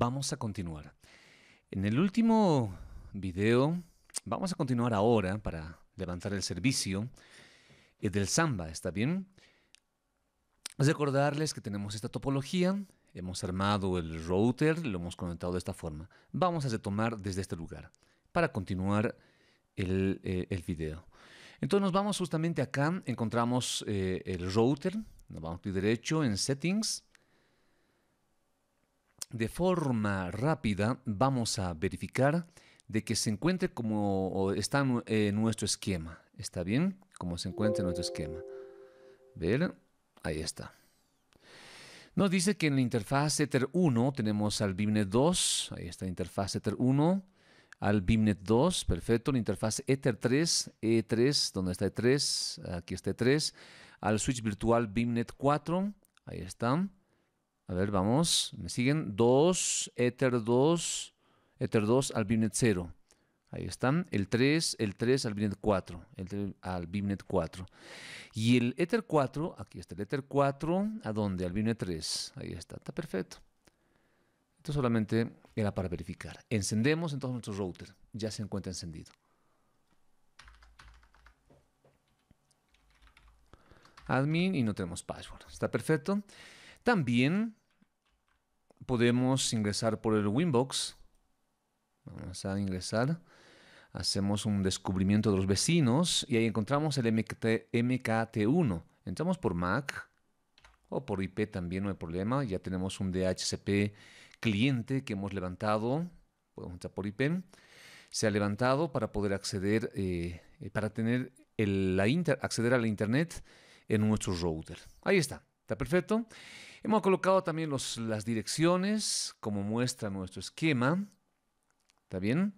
Vamos a continuar. En el último video, vamos a continuar ahora para levantar el servicio eh, del samba, ¿está bien? Recordarles que tenemos esta topología, hemos armado el router, lo hemos conectado de esta forma. Vamos a retomar desde este lugar para continuar el, eh, video. Entonces nos vamos justamente acá, encontramos eh, el router, nos vamos a clic derecho en Settings, de forma rápida vamos a verificar de que se encuentre como está en nuestro esquema. ¿Está bien? Como se encuentra en nuestro esquema. Ver, ahí está. Nos dice que en la interfaz Ether 1 tenemos al BIMNET 2, ahí está la interfaz Ether 1, al BIMNET 2, perfecto, la interfaz Ether 3, E3, donde está E3, aquí está E3, al switch virtual BIMNET 4, ahí está, a ver, vamos. ¿Me siguen? 2, Ether 2, Ether 2 al bimnet 0. Ahí están. El 3, el 3 al bimnet 4. al bimnet 4. Y el Ether 4, aquí está el Ether 4, ¿a dónde? Al bimnet 3. Ahí está. Está perfecto. Esto solamente era para verificar. Encendemos entonces nuestro router. Ya se encuentra encendido. Admin y no tenemos password. Está perfecto. También podemos ingresar por el Winbox. Vamos a ingresar. Hacemos un descubrimiento de los vecinos y ahí encontramos el MKT, 1 Entramos por Mac o por IP también, no hay problema. Ya tenemos un DHCP cliente que hemos levantado. Podemos entrar por IP. Se ha levantado para poder acceder, eh, eh, para tener la acceder a la internet en nuestro router. Ahí está, está perfecto. Hemos colocado también las direcciones como muestra nuestro esquema. ¿Está bien?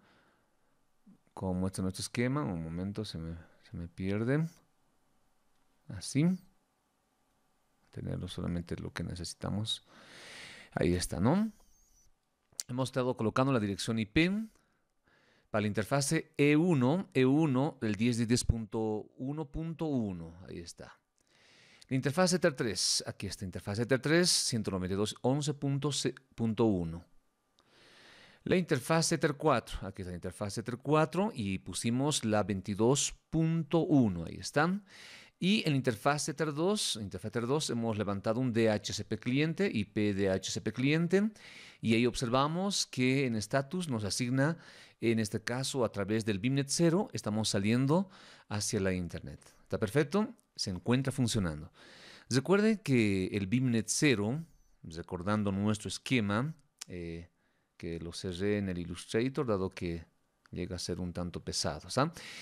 Como muestra nuestro esquema. Un momento, se me, se pierde. Así. Tenerlo solamente lo que necesitamos. Ahí está, ¿no? Hemos estado colocando la dirección IP para la interfase E1, E1, del 1010.1.1. 10.1.1. Ahí está. La interfaz Ether 3, aquí está, interfaz Ether 3, 192.11.1. La interfaz Ether 4, aquí está la interfaz Ether 4 y pusimos la 22.1, ahí están. Y en la interfaz Ether 2, 2 hemos levantado un DHCP cliente, IP DHCP cliente, y ahí observamos que en status nos asigna, en este caso a través del BIMnet 0, estamos saliendo hacia la internet. Está perfecto, se encuentra funcionando. Recuerden que el BIMNET 0, recordando nuestro esquema, eh, que lo cerré en el Illustrator, dado que llega a ser un tanto pesado.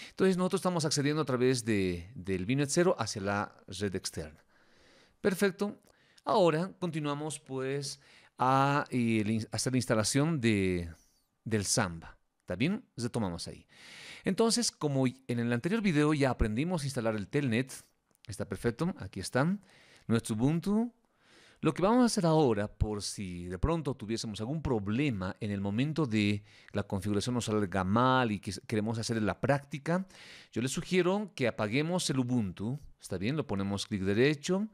Entonces nosotros estamos accediendo a través de, del BIMNET 0 hacia la red externa. Perfecto. Ahora continuamos pues eh, a, hacer la instalación de, del Samba. ¿Está bien? Retomamos ahí. Entonces, como en el anterior video ya aprendimos a instalar el telnet, está perfecto, aquí están, nuestro Ubuntu. Lo que vamos a hacer ahora, por si de pronto tuviésemos algún problema en el momento de la configuración nos salga mal y queremos hacer la práctica, yo les sugiero que apaguemos el Ubuntu, ¿está bien? Lo ponemos clic derecho,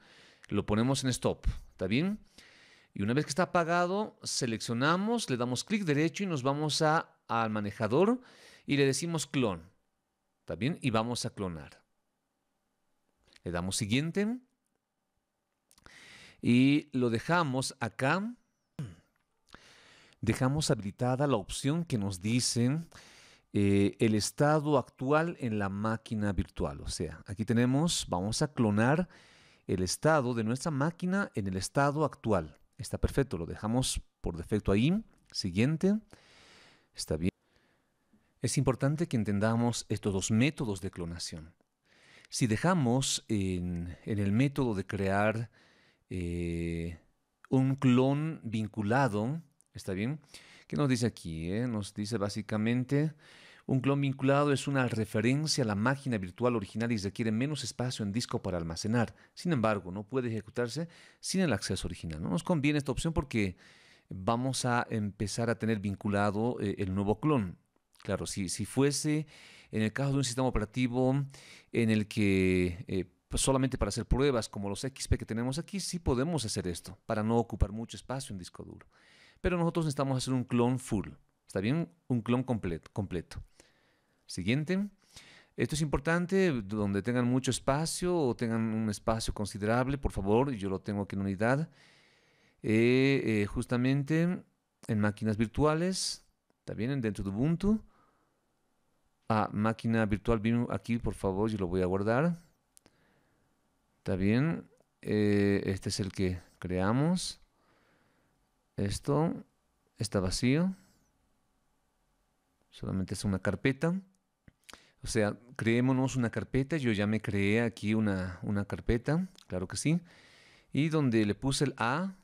lo ponemos en stop, ¿está bien? Y una vez que está apagado, seleccionamos, le damos clic derecho y nos vamos a, al manejador y le decimos clon. ¿Está bien? Y vamos a clonar. Le damos siguiente y lo dejamos acá. Dejamos habilitada la opción que nos dice eh, el estado actual en la máquina virtual. O sea, aquí tenemos, vamos a clonar el estado de nuestra máquina en el estado actual. Está perfecto, lo dejamos por defecto ahí. Siguiente. Está bien. Es importante que entendamos estos dos métodos de clonación. Si dejamos en, el método de crear eh, un clon vinculado, ¿está bien? ¿Qué nos dice aquí? Eh? Nos dice básicamente, un clon vinculado es una referencia a la máquina virtual original y requiere menos espacio en disco para almacenar. Sin embargo, no puede ejecutarse sin el acceso original. No nos conviene esta opción porque vamos a empezar a tener vinculado eh, el nuevo clon. Claro, si, si fuese en el caso de un sistema operativo en el que eh, pues solamente para hacer pruebas como los XP que tenemos aquí, sí podemos hacer esto, para no ocupar mucho espacio en disco duro. Pero nosotros necesitamos hacer un clon full, ¿está bien? Un clon completo. completo. Siguiente. Esto es importante, donde tengan mucho espacio o tengan un espacio considerable, por favor, yo lo tengo aquí en unidad. Eh, eh, justamente en máquinas virtuales, también dentro de Ubuntu máquina virtual. Vino aquí, por favor, yo lo voy a guardar. Está bien. Eh, este es el que creamos. Esto está vacío. Solamente es una carpeta. O sea, creémonos una carpeta. Yo ya me creé aquí una, una carpeta. Claro que sí. Y donde le puse el A.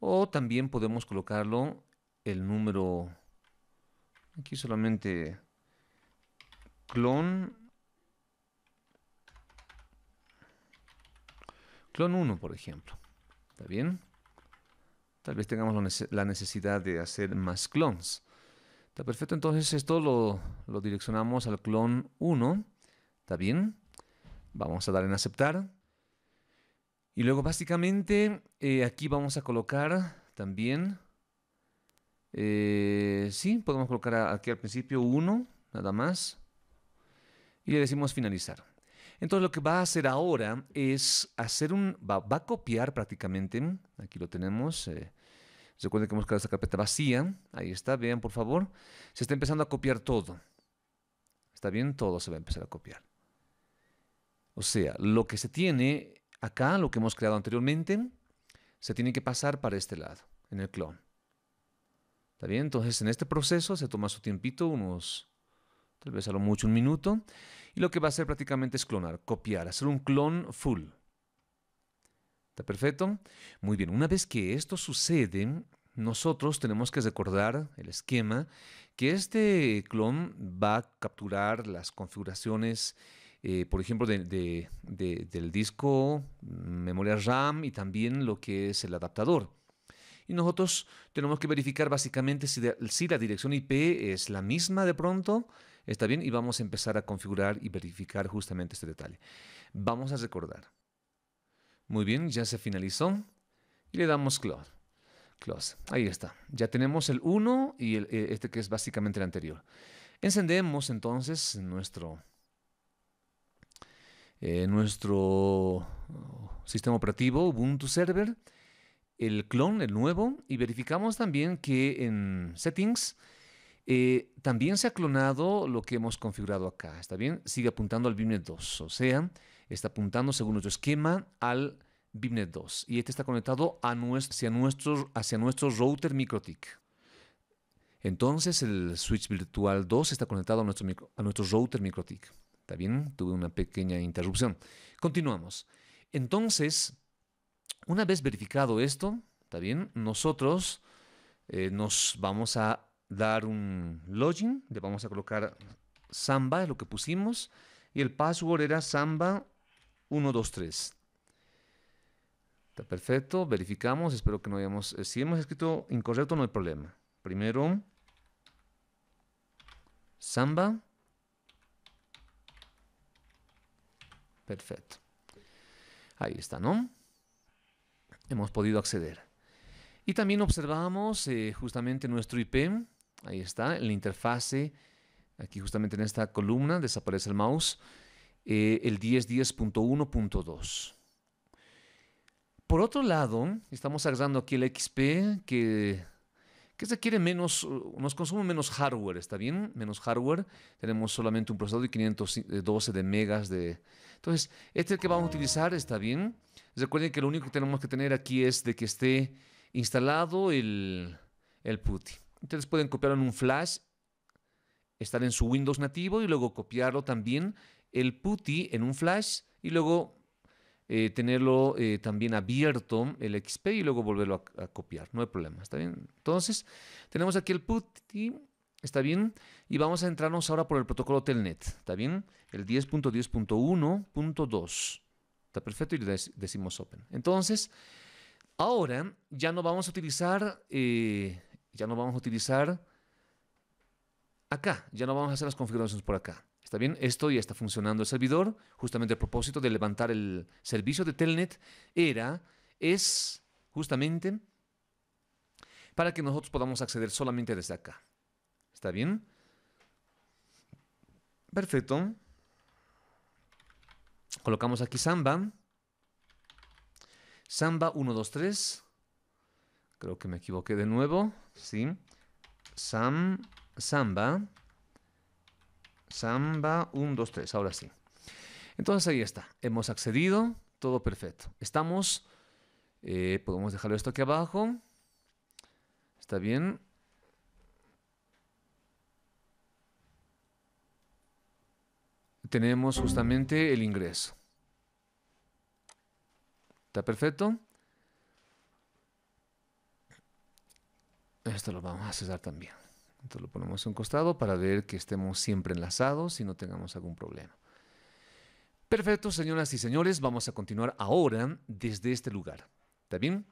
O también podemos colocarlo el número. Aquí solamente Clon. Clon 1, por ejemplo. ¿Está bien? Tal vez tengamos la necesidad de hacer más clones. Está perfecto, entonces esto lo, direccionamos al clon 1. ¿Está bien? Vamos a dar en aceptar. Y luego básicamente eh, aquí vamos a colocar también, eh, sí, podemos colocar aquí al principio 1, nada más y le decimos finalizar. Entonces lo que va a hacer ahora es hacer un, va, a copiar prácticamente, aquí lo tenemos, eh, recuerden que hemos creado esta carpeta vacía, ahí está, vean por favor, se está empezando a copiar todo. Está bien, todo se va a empezar a copiar. O sea, lo que se tiene acá, lo que hemos creado anteriormente, se tiene que pasar para este lado, en el clon. ¿Está bien? Entonces en este proceso se toma su tiempito, unos tal vez a mucho un minuto, y lo que va a hacer prácticamente es clonar, copiar, hacer un clon full. ¿Está perfecto? Muy bien, una vez que esto sucede, nosotros tenemos que recordar el esquema que este clon va a capturar las configuraciones, eh, por ejemplo, del disco, mm, memoria RAM y también lo que es el adaptador. Y nosotros tenemos que verificar básicamente si la dirección IP es la misma de pronto, Está bien, y vamos a empezar a configurar y verificar justamente este detalle. Vamos a recordar. Muy bien, ya se finalizó y le damos close. Close. Ahí está. Ya tenemos el 1 y eh, este que es básicamente el anterior. Encendemos entonces nuestro, eh, nuestro oh, sistema operativo Ubuntu Server, el clon, el nuevo, y verificamos también que en settings eh, también se ha clonado lo que hemos configurado acá, ¿está bien? Sigue apuntando al BIMNET 2, o sea, está apuntando según nuestro esquema al BIMNET 2 y este está conectado a hacia, nuestro, hacia router MikroTik. Entonces el switch virtual 2 está conectado a nuestro, a router MikroTik. ¿Está bien? Tuve una pequeña interrupción. Continuamos. Entonces, una vez verificado esto, ¿está bien? Nosotros eh, nos vamos a dar un login, le vamos a colocar samba, es lo que pusimos, y el password era samba 123. Está perfecto, verificamos, espero que no hayamos, eh, si hemos escrito incorrecto no hay problema. Primero, samba, perfecto. Ahí está, ¿no? Hemos podido acceder. Y también observamos eh, justamente nuestro IP, Ahí está, en la interfase, aquí justamente en esta columna desaparece el mouse, eh, el 1010.1.2. Por otro lado, estamos agregando aquí el XP que, requiere menos, nos consume menos hardware, ¿está bien? Menos hardware, tenemos solamente un procesador de 512 eh, de megas de... Entonces, este que vamos a utilizar, ¿está bien? Recuerden que lo único que tenemos que tener aquí es de que esté instalado el, el entonces pueden copiarlo en un flash, estar en su Windows nativo y luego copiarlo también el PuTTY en un flash y luego eh, tenerlo eh, también abierto el XP y luego volverlo a, copiar. No hay problema, ¿está bien? Entonces, tenemos aquí el PuTTY, ¿está bien? Y vamos a entrarnos ahora por el protocolo Telnet, ¿está bien? El 10.10.1.2. Está perfecto y le decimos Open. Entonces, ahora ya no vamos a utilizar eh, ya no vamos a utilizar acá, ya no vamos a hacer las configuraciones por acá. ¿Está bien? Esto ya está funcionando el servidor. Justamente el propósito de levantar el servicio de Telnet era, es justamente para que nosotros podamos acceder solamente desde acá. ¿Está bien? Perfecto. Colocamos aquí Samba. Samba 123. Creo que me equivoqué de nuevo. ¿sí? Sam, samba, samba, 1, 2, 3, ahora sí. Entonces ahí está, hemos accedido, todo perfecto. Estamos, eh, podemos dejarlo esto aquí abajo, está bien. Tenemos justamente el ingreso. ¿Está perfecto? Esto lo vamos a cerrar también. Entonces lo ponemos a un costado para ver que estemos siempre enlazados y no tengamos algún problema. Perfecto, señoras y señores, vamos a continuar ahora desde este lugar. ¿Está bien?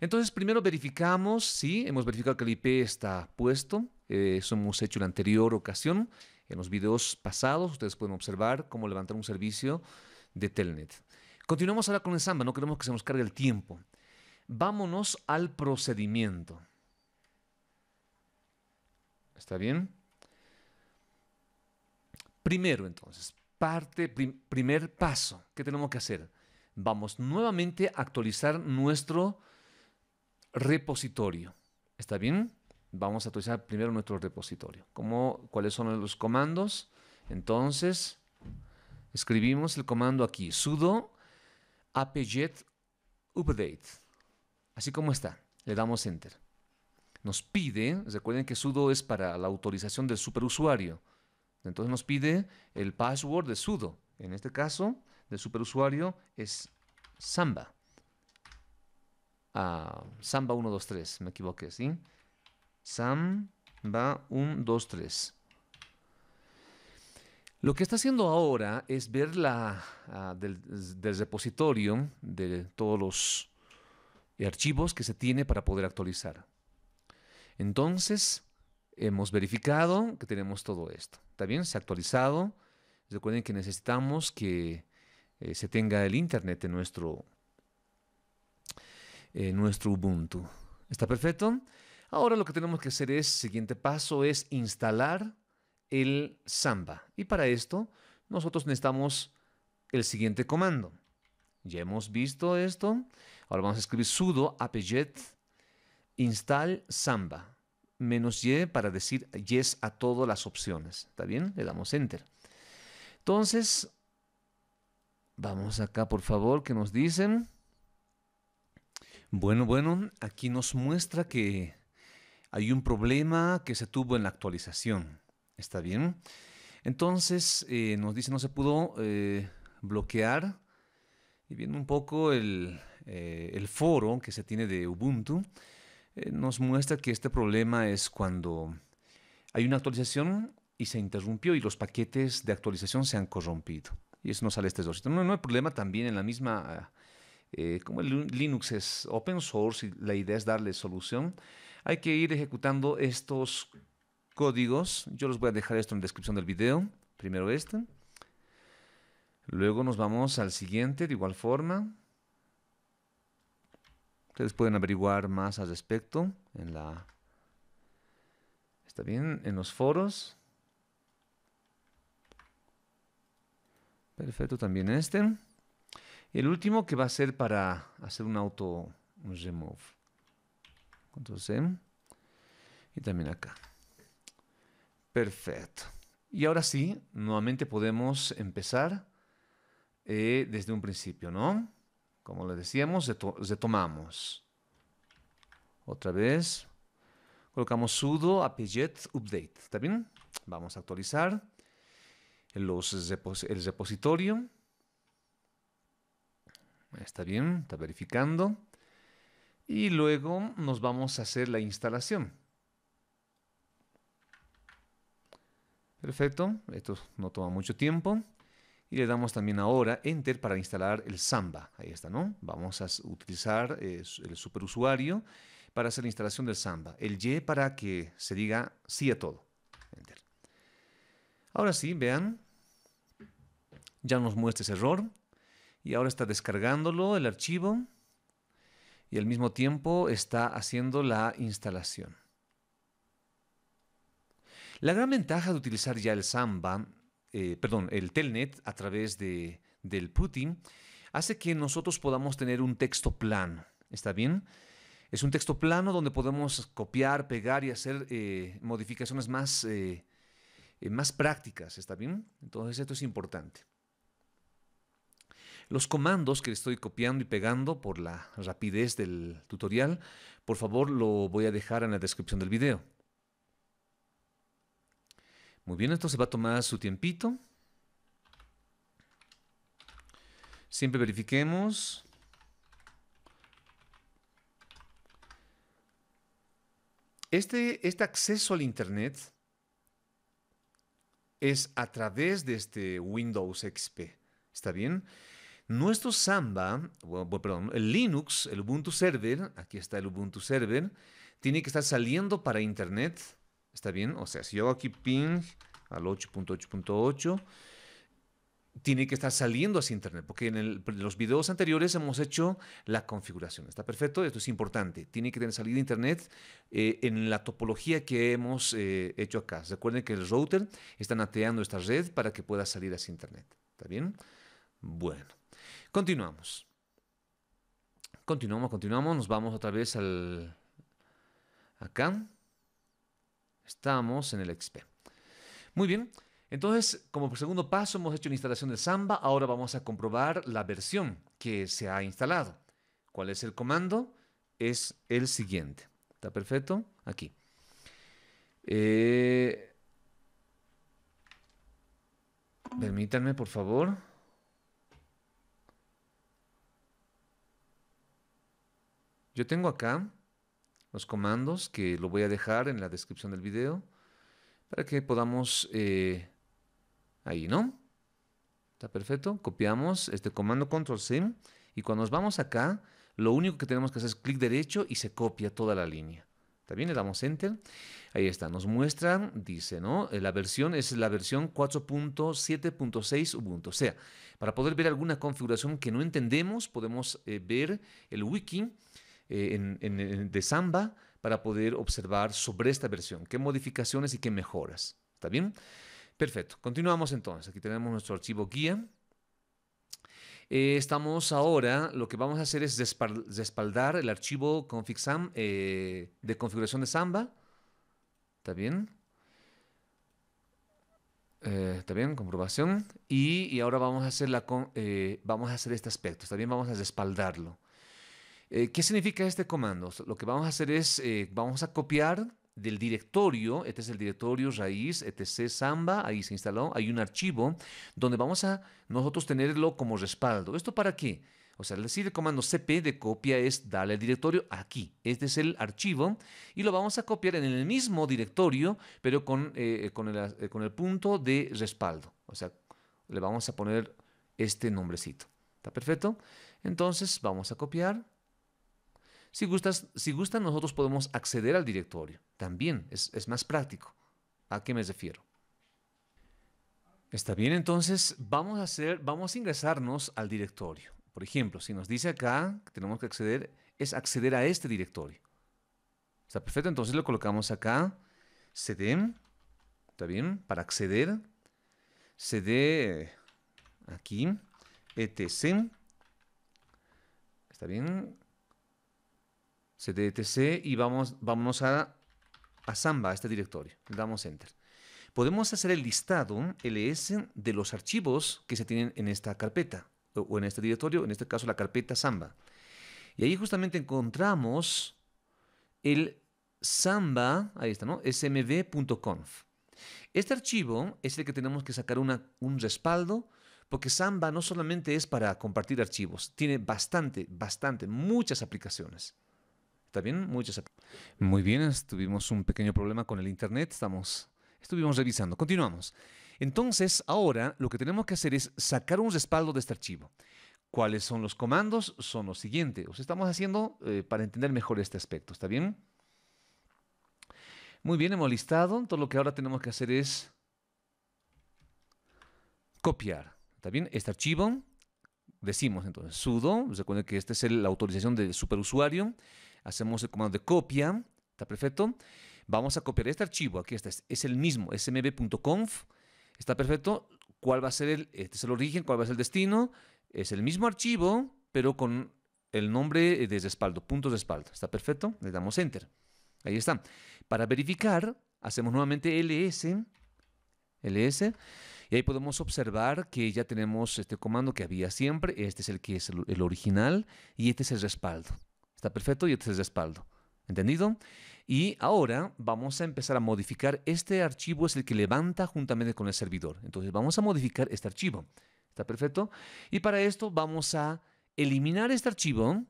Entonces, primero verificamos si hemos verificado que el IP está puesto. Eh, eso hemos hecho en la anterior ocasión. En los videos pasados, ustedes pueden observar cómo levantar un servicio de Telnet. Continuamos ahora con el Samba, no queremos que se nos cargue el tiempo. Vámonos al procedimiento. ¿Está bien? Primero, entonces, parte, primer paso, ¿qué tenemos que hacer? Vamos nuevamente a actualizar nuestro repositorio. ¿Está bien? Vamos a actualizar primero nuestro repositorio. ¿Cómo, ¿Cuáles son los comandos? Entonces, escribimos el comando aquí, sudo apt update. Así como está. Le damos enter nos pide, recuerden que sudo es para la autorización del superusuario, entonces nos pide el password de sudo. En este caso, del superusuario es samba. Ah, samba 123, me equivoqué, ¿sí? Samba 123. Lo que está haciendo ahora es ver la, ah, del repositorio de todos los archivos que se tiene para poder actualizar. Entonces, hemos verificado que tenemos todo esto. ¿Está bien? Se ha actualizado. Recuerden que necesitamos que eh, se tenga el Internet en nuestro, en nuestro Ubuntu. ¿Está perfecto? Ahora lo que tenemos que hacer es, siguiente paso, es instalar el Samba. Y para esto, nosotros necesitamos el siguiente comando. Ya hemos visto esto. Ahora vamos a escribir sudo apt install samba menos Y para decir yes a todas las opciones. ¿Está bien? Le damos enter. Entonces, vamos acá por favor, que nos dicen. Bueno, bueno, aquí nos muestra que hay un problema que se tuvo en la actualización. ¿Está bien? Entonces, eh, nos dice no se pudo eh, bloquear. Y viendo un poco el, eh, el foro que se tiene de Ubuntu, eh, nos muestra que este problema es cuando hay una actualización y se interrumpió y los paquetes de actualización se han corrompido. Y eso nos sale este dos. No, hay problema también en la misma... Eh, eh, como el Linux es open source y la idea es darle solución, hay que ir ejecutando estos códigos. Yo los voy a dejar esto en la descripción del video. Primero este. Luego nos vamos al siguiente de igual forma. Ustedes pueden averiguar más al respecto en la... ¿Está bien? En los foros. Perfecto, también este. el último que va a ser para hacer un auto remove. Control Y también acá. Perfecto. Y ahora sí, nuevamente podemos empezar eh, desde un principio, ¿no? Como le decíamos, retomamos. Otra vez. Colocamos sudo apt update. ¿Está bien? Vamos a actualizar el repositorio. Está bien, está verificando. Y luego nos vamos a hacer la instalación. Perfecto, esto no toma mucho tiempo y le damos también ahora Enter para instalar el Samba. Ahí está, ¿no? Vamos a utilizar eh, el superusuario para hacer la instalación del Samba. El Y para que se diga sí a todo. Enter. Ahora sí, vean. Ya nos muestra ese error. Y ahora está descargándolo el archivo. Y al mismo tiempo está haciendo la instalación. La gran ventaja de utilizar ya el Samba eh, perdón, el Telnet a través de, del Putin, hace que nosotros podamos tener un texto plano. ¿Está bien? Es un texto plano donde podemos copiar, pegar y hacer eh, modificaciones más, eh, más prácticas. ¿Está bien? Entonces esto es importante. Los comandos que estoy copiando y pegando por la rapidez del tutorial, por favor lo voy a dejar en la descripción del video. Muy bien, esto se va a tomar su tiempito. Siempre verifiquemos. Este, este acceso al Internet es a través de este Windows XP. ¿Está bien? Nuestro Samba, perdón, el Linux, el Ubuntu Server, aquí está el Ubuntu Server, tiene que estar saliendo para Internet ¿Está bien? O sea, si yo hago aquí ping al 8.8.8, tiene que estar saliendo hacia Internet, porque en, los videos anteriores hemos hecho la configuración. Está perfecto, esto es importante. Tiene que tener salida Internet eh, en la topología que hemos eh, hecho acá. Recuerden que el router está nateando esta red para que pueda salir hacia Internet. ¿Está bien? Bueno, continuamos. Continuamos, continuamos. Nos vamos otra vez al acá. Estamos en el XP. Muy bien. Entonces, como segundo paso, hemos hecho la instalación de Samba. Ahora vamos a comprobar la versión que se ha instalado. ¿Cuál es el comando? Es el siguiente. ¿Está perfecto? Aquí. Eh, permítanme, por favor. Yo tengo acá los comandos, que lo voy a dejar en la descripción del video, para que podamos... Eh, ahí, ¿no? Está perfecto. Copiamos este comando control sim y cuando nos vamos acá, lo único que tenemos que hacer es clic derecho y se copia toda la línea. también Le damos enter. Ahí está. Nos muestra, dice, ¿no? Eh, la versión es la versión 4.7.6 Ubuntu. O sea, para poder ver alguna configuración que no entendemos, podemos eh, ver el wiki eh, en, de Samba para poder observar sobre esta versión qué modificaciones y qué mejoras. ¿Está bien? Perfecto. Continuamos entonces. Aquí tenemos nuestro archivo guía. Eh, estamos ahora, lo que vamos a hacer es respaldar el archivo config.sam eh, de configuración de Samba. ¿Está bien? ¿Está bien? Comprobación. Y, ahora vamos a, hacer la, vamos a hacer este aspecto. También Vamos a respaldarlo. Eh, ¿Qué significa este comando? Lo que vamos a hacer es, eh, vamos a copiar del directorio, este es el directorio raíz, etc. Samba, ahí se instaló, hay un archivo donde vamos a nosotros tenerlo como respaldo. ¿Esto para qué? O sea, decir el comando cp de copia es darle el directorio aquí. Este es el archivo y lo vamos a copiar en el mismo directorio, pero con, eh, con el punto de respaldo. O sea, le vamos a poner este nombrecito. ¿Está perfecto? Entonces vamos a copiar si gustas, si gustan, nosotros podemos acceder al directorio. También es, más práctico. ¿A qué me refiero? Está bien, entonces vamos a hacer, vamos a ingresarnos al directorio. Por ejemplo, si nos dice acá que tenemos que acceder, es acceder a este directorio. Está perfecto, entonces lo colocamos acá, cd, está bien, para acceder, cd aquí, etc, está bien, cdtc y vamos, a, a Samba, a este directorio. Le damos Enter. Podemos hacer el listado ls de los archivos que se tienen en esta carpeta o en este directorio, en este caso la carpeta Samba. Y ahí justamente encontramos el samba, ahí está, ¿no? smv.conf. Este archivo es el que tenemos que sacar una, un respaldo, porque Samba no solamente es para compartir archivos, tiene bastante, bastante, muchas aplicaciones. También muchas. Muy bien, tuvimos un pequeño problema con el internet, estamos, estuvimos revisando. Continuamos. Entonces, ahora lo que tenemos que hacer es sacar un respaldo de este archivo. ¿Cuáles son los comandos? Son los siguientes. Os estamos haciendo eh, para entender mejor este aspecto, ¿está bien? Muy bien, hemos listado. Entonces, lo que ahora tenemos que hacer es copiar. ¿Está bien? Este archivo decimos entonces sudo, recuerden que esta es la autorización del superusuario, hacemos el comando de copia, ¿está perfecto? Vamos a copiar este archivo, aquí está, es el mismo, smb.conf, ¿está perfecto? ¿Cuál va a ser el, este es el origen, cuál va a ser el destino? Es el mismo archivo, pero con el nombre eh, de respaldo, puntos de respaldo, ¿está perfecto? Le damos Enter, ahí está. Para verificar, hacemos nuevamente ls, ls, y ahí podemos observar que ya tenemos este comando que había siempre. Este es el que es el original y este es el respaldo. Está perfecto y este es el respaldo. ¿Entendido? Y ahora vamos a empezar a modificar. Este archivo es el que levanta juntamente con el servidor. Entonces vamos a modificar este archivo. ¿Está perfecto? Y para esto vamos a eliminar este archivo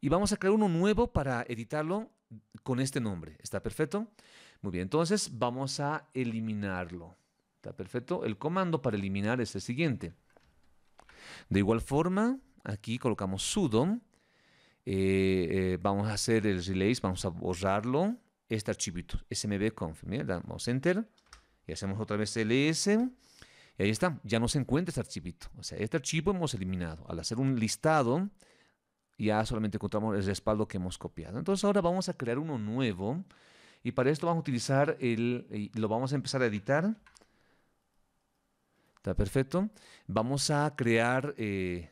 y vamos a crear uno nuevo para editarlo con este nombre. ¿Está perfecto? Muy bien, entonces vamos a eliminarlo. ¿Está perfecto? El comando para eliminar es el siguiente. De igual forma, aquí colocamos sudo eh, eh, vamos a hacer el release, vamos a borrarlo, este archivito, smb conf, damos enter y hacemos otra vez ls y ahí está, ya no se encuentra este archivito, o sea, este archivo hemos eliminado, al hacer un listado ya solamente encontramos el respaldo que hemos copiado, entonces ahora vamos a crear uno nuevo y para esto vamos a utilizar el, lo vamos a empezar a editar, está perfecto, vamos a crear... Eh,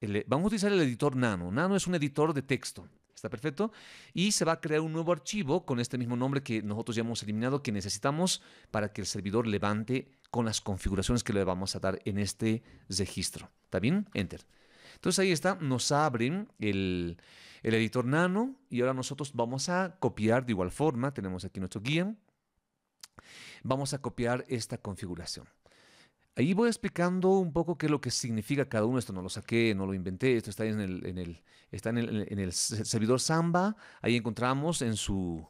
eh, vamos a utilizar el editor Nano. Nano es un editor de texto. ¿Está perfecto? Y se va a crear un nuevo archivo con este mismo nombre que nosotros ya hemos eliminado, que necesitamos para que el servidor levante con las configuraciones que le vamos a dar en este registro. ¿Está bien? Enter. Entonces ahí está, nos abren el editor nano y ahora nosotros vamos a copiar de igual forma, tenemos aquí nuestro guía, vamos a copiar esta configuración. Ahí voy explicando un poco qué es lo que significa cada uno. Esto no lo saqué, no lo inventé. Esto está en el, en el, servidor Samba. Ahí encontramos en su,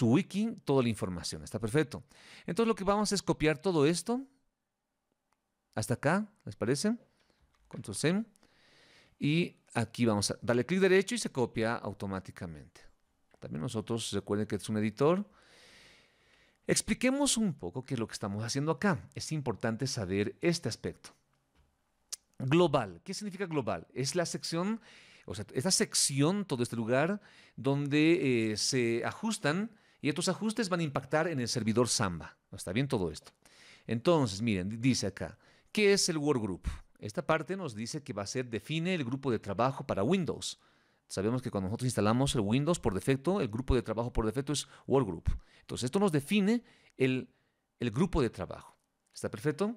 wiki toda la información. Está perfecto. Entonces lo que vamos a es copiar todo esto hasta acá. ¿Les parece? Control C. Y aquí vamos a darle clic derecho y se copia automáticamente. También nosotros, recuerden que es un editor Expliquemos un poco qué es lo que estamos haciendo acá. Es importante saber este aspecto. Global. ¿Qué significa global? Es la sección, o sea, esta sección, todo este lugar donde eh, se ajustan y estos ajustes van a impactar en el servidor Samba. ¿Está bien todo esto? Entonces, miren, dice acá, ¿qué es el workgroup? Esta parte nos dice que va a ser define el grupo de trabajo para Windows. Sabemos que cuando nosotros instalamos el Windows por defecto, el grupo de trabajo por defecto es Workgroup. Entonces, esto nos define el, grupo de trabajo. ¿Está perfecto?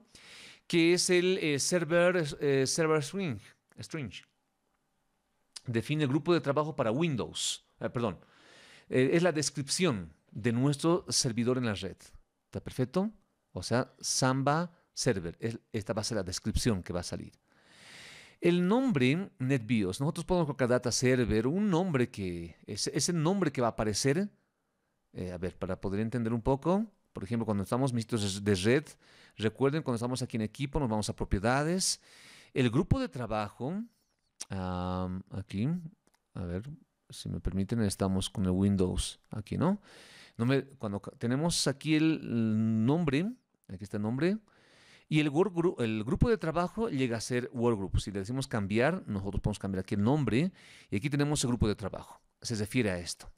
Que es el eh, server, eh, server string, Define el grupo de trabajo para Windows. Eh, perdón. es la descripción de nuestro servidor en la red. ¿Está perfecto? O sea, Samba server. esta va a ser la descripción que va a salir. El nombre NetBIOS, nosotros podemos cada Data Server, un nombre que es, nombre que va a aparecer. Eh, a ver, para poder entender un poco, por ejemplo, cuando estamos en de red, recuerden cuando estamos aquí en equipo, nos vamos a propiedades. El grupo de trabajo, aquí, a ver, si me permiten, estamos con el Windows aquí, ¿no? cuando tenemos aquí el nombre, aquí está el nombre, y el, el grupo de trabajo llega a ser workgroup. Si le decimos cambiar, nosotros podemos cambiar aquí el nombre y aquí tenemos el grupo de trabajo. Se refiere a esto.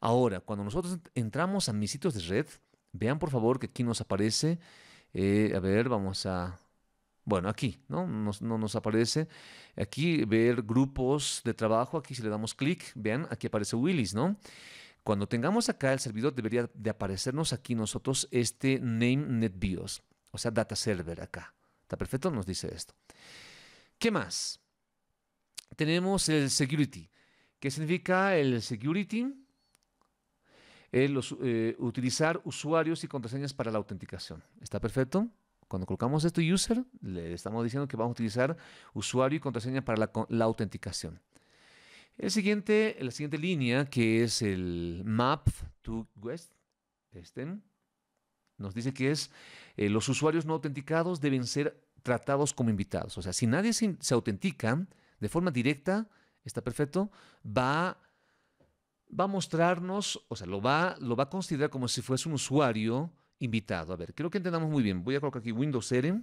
Ahora, cuando nosotros entramos a mis sitios de red, vean por favor que aquí nos aparece, eh, a ver, vamos a... Bueno, aquí, ¿no? no nos aparece. Aquí ver grupos de trabajo, aquí si le damos clic, vean, aquí aparece Willis, ¿no? Cuando tengamos acá el servidor, debería de aparecernos aquí nosotros este name NetBIOS o sea, data server acá. ¿Está perfecto? Nos dice esto. ¿Qué más? Tenemos el security. ¿Qué significa el security? Eh, utilizar usuarios y contraseñas para la autenticación. ¿Está perfecto? Cuando colocamos esto user, le estamos diciendo que vamos a utilizar usuario y contraseña para la, autenticación. El siguiente, la siguiente línea, que es el map to west este, nos dice que es eh, los usuarios no autenticados deben ser tratados como invitados. O sea, si nadie se, autentica de forma directa, está perfecto, va, va a mostrarnos, o sea, lo va, lo va a considerar como si fuese un usuario invitado. A ver, creo que entendamos muy bien. Voy a colocar aquí Windows R.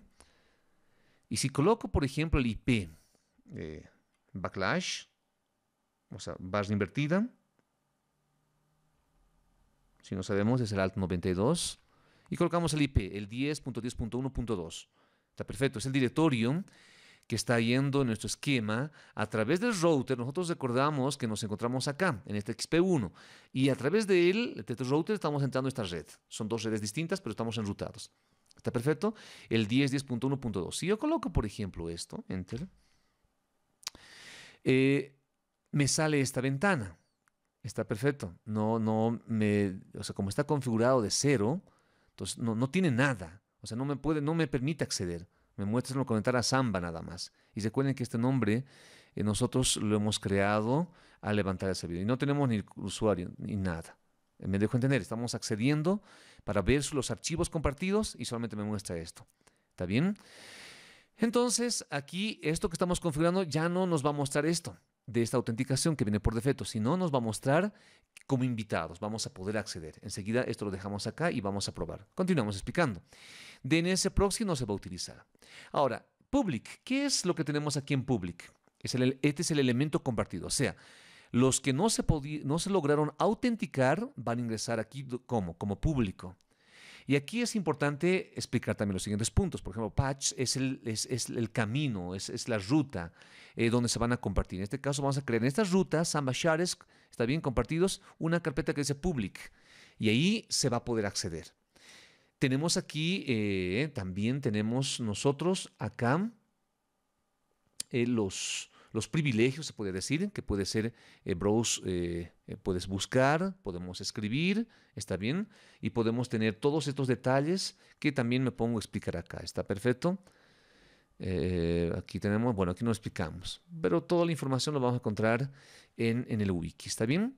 Y si coloco, por ejemplo, el IP eh, Backlash, o sea, barra invertida, si no sabemos, es el alt 92 y colocamos el IP, el 10.10.1.2. Está perfecto, es el directorio que está yendo en nuestro esquema a través del router. Nosotros recordamos que nos encontramos acá, en este XP1, y a través de él, de este router, estamos entrando a esta red. Son dos redes distintas, pero estamos enrutados. ¿Está perfecto? El 10.10.1.2. Si yo coloco, por ejemplo, esto, enter, eh, me sale esta ventana. Está perfecto. No, no, me, o como está configurado de cero, entonces, no, tiene nada. O sea, no me puede, no me permite acceder. Me muestra el comentar a Samba nada más. Y recuerden que este nombre eh, nosotros lo hemos creado al levantar ese video. Y no tenemos ni usuario ni nada. Eh, me dejo entender, estamos accediendo para ver los archivos compartidos y solamente me muestra esto. ¿Está bien? Entonces, aquí esto que estamos configurando ya no nos va a mostrar esto de esta autenticación que viene por defecto, si no nos va a mostrar como invitados, vamos a poder acceder. Enseguida esto lo dejamos acá y vamos a probar. Continuamos explicando. DNS proxy no se va a utilizar. Ahora, public, ¿qué es lo que tenemos aquí en public? Es el, este es el elemento compartido, o sea, los que no se, no se lograron autenticar van a ingresar aquí como, como público. Y aquí es importante explicar también los siguientes puntos. Por ejemplo, patch es el, camino, es, la ruta eh, donde se van a compartir. En este caso vamos a crear en estas rutas, shares, está bien compartidos, una carpeta que dice public. Y ahí se va a poder acceder. Tenemos aquí, eh, también tenemos nosotros acá eh, los, los privilegios, se puede decir, que puede ser eh, browse, eh, eh, puedes buscar, podemos escribir, está bien, y podemos tener todos estos detalles que también me pongo a explicar acá, está perfecto. aquí tenemos, bueno, aquí no explicamos, pero toda la información la vamos a encontrar en el wiki, ¿está bien?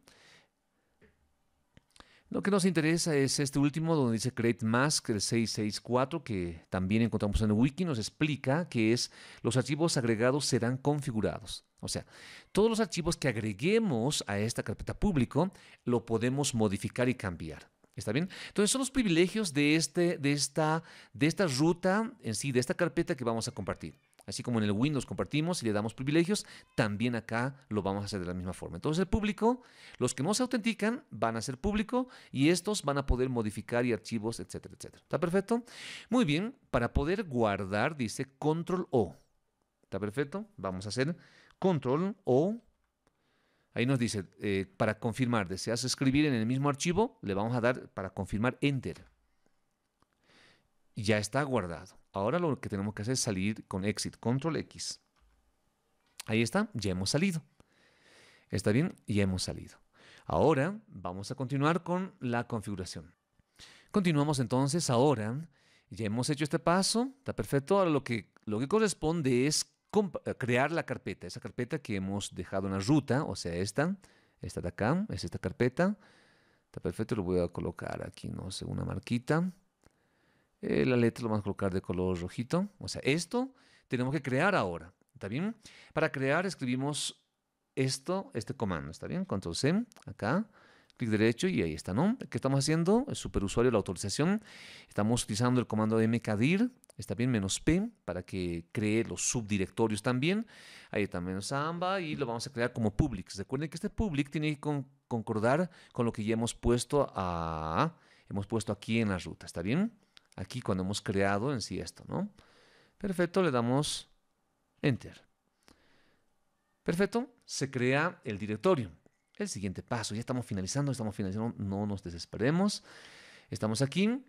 Lo que nos interesa es este último donde dice Create Mask, el 664, que también encontramos en el wiki, nos explica que es los archivos agregados serán configurados. O sea, todos los archivos que agreguemos a esta carpeta público lo podemos modificar y cambiar. ¿Está bien? Entonces son los privilegios de, este, de, esta, de esta ruta en sí, de esta carpeta que vamos a compartir. Así como en el Windows compartimos y le damos privilegios, también acá lo vamos a hacer de la misma forma. Entonces el público, los que no se autentican van a ser público y estos van a poder modificar y archivos, etcétera, etcétera. ¿Está perfecto? Muy bien, para poder guardar dice control O. ¿Está perfecto? Vamos a hacer control O. Ahí nos dice, eh, para confirmar, deseas escribir en el mismo archivo, le vamos a dar para confirmar enter. Ya está guardado. Ahora lo que tenemos que hacer es salir con exit, control X. Ahí está, ya hemos salido. Está bien, ya hemos salido. Ahora vamos a continuar con la configuración. Continuamos entonces ahora. Ya hemos hecho este paso, está perfecto. Ahora lo que, lo que corresponde es eh, crear la carpeta, esa carpeta que hemos dejado en la ruta, o sea, esta, esta de acá, es esta carpeta. Está perfecto, lo voy a colocar aquí, no sé, una marquita. Eh, la letra lo vamos a colocar de color rojito. O sea, esto tenemos que crear ahora. ¿Está bien? Para crear escribimos esto, este comando. ¿Está bien? Control C, acá clic derecho y ahí está, ¿no? ¿Qué estamos haciendo? El superusuario, la autorización. Estamos utilizando el comando mkdir, está bien, menos p, para que cree los subdirectorios también. Ahí está, menos amba y lo vamos a crear como public. Recuerden que este public tiene que concordar con lo que ya hemos puesto, a, hemos puesto aquí en la ruta, ¿está bien? aquí cuando hemos creado en sí esto, ¿no? Perfecto, le damos Enter. Perfecto, se crea el directorio. El siguiente paso, ya estamos finalizando, estamos finalizando, no nos desesperemos. Estamos aquí.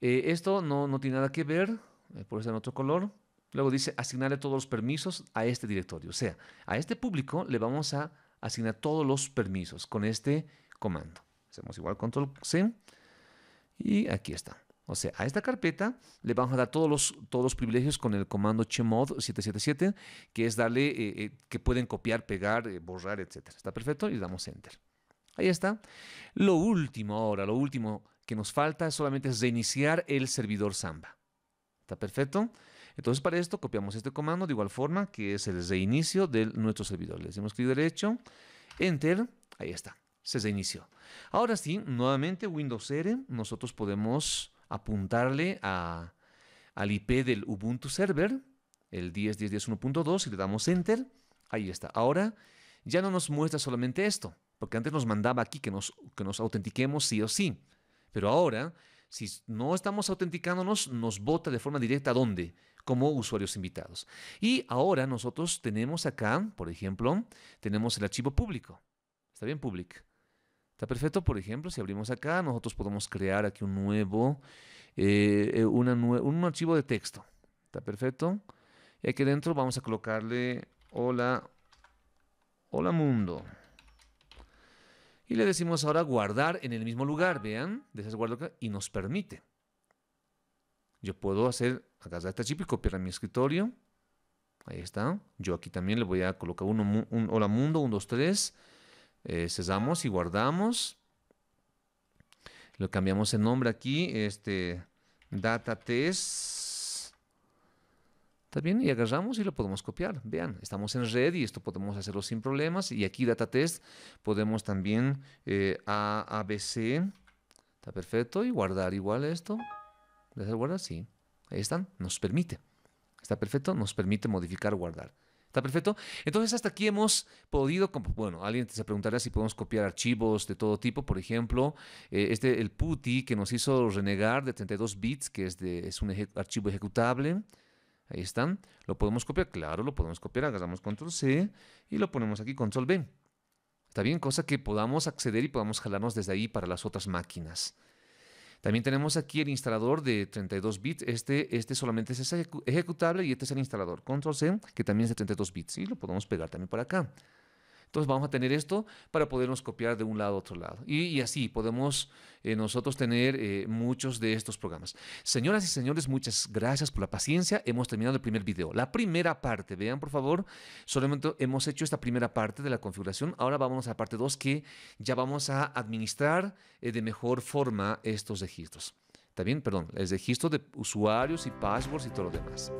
Eh, esto no, tiene nada que ver, eh, por eso en otro color. Luego dice asignarle todos los permisos a este directorio. O sea, a este público le vamos a asignar todos los permisos con este comando. Hacemos igual control C y aquí está. O sea, a esta carpeta le vamos a dar todos los, todos privilegios con el comando chmod 777, que es darle eh, eh, que pueden copiar, pegar, eh, borrar, etc. Está perfecto y damos enter. Ahí está. Lo último ahora, lo último que nos falta solamente es reiniciar el servidor Samba. ¿Está perfecto? Entonces para esto copiamos este comando de igual forma, que es el reinicio de nuestro servidor. Le hacemos clic derecho, enter, ahí está, se reinició. Ahora sí, nuevamente Windows R, nosotros podemos apuntarle al IP del Ubuntu Server, el 10.10.10.1.2, y le damos Enter, ahí está. Ahora ya no nos muestra solamente esto, porque antes nos mandaba aquí que nos, que nos autentiquemos sí o sí. Pero ahora, si no estamos autenticándonos, nos vota de forma directa dónde? Como usuarios invitados. Y ahora nosotros tenemos acá, por ejemplo, tenemos el archivo público. Está bien, public. Está perfecto, por ejemplo, si abrimos acá, nosotros podemos crear aquí un nuevo, eh, eh, un archivo de texto. Está perfecto. Y aquí dentro vamos a colocarle hola, hola mundo. Y le decimos ahora guardar en el mismo lugar, vean, de y nos permite. Yo puedo hacer, agarrar este archivo y copiar a mi escritorio. Ahí está. Yo aquí también le voy a colocar uno, un hola mundo, un, dos, tres eh, cesamos y guardamos. Lo cambiamos el nombre aquí, este data test. Está bien, y agarramos y lo podemos copiar. Vean, estamos en red y esto podemos hacerlo sin problemas. Y aquí data test podemos también eh, ABC. Está perfecto. Y guardar igual esto. ¿De hacer guardar? Sí. Ahí están. Nos permite. Está perfecto. Nos permite modificar, guardar. ¿Está perfecto? Entonces hasta aquí hemos podido, bueno, alguien se preguntará si podemos copiar archivos de todo tipo, por ejemplo, eh, este, el PuTTY que nos hizo renegar de 32 bits, que es, un archivo ejecutable, ahí están, lo podemos copiar, claro, lo podemos copiar, agarramos control C y lo ponemos aquí, control B. Está bien, cosa que podamos acceder y podamos jalarnos desde ahí para las otras máquinas. También tenemos aquí el instalador de 32 bits. Este, este solamente es ejecutable y este es el instalador. Control C, que también es de 32 bits. Y lo podemos pegar también por acá. Entonces vamos a tener esto para podernos copiar de un lado a otro lado. Y, así podemos eh, nosotros tener eh, muchos de estos programas. Señoras y señores, muchas gracias por la paciencia. Hemos terminado el primer video. La primera parte, vean por favor, solamente hemos hecho esta primera parte de la configuración. Ahora vamos a la parte 2 que ya vamos a administrar eh, de mejor forma estos registros. También, perdón, el registro de usuarios y passwords y todo lo demás.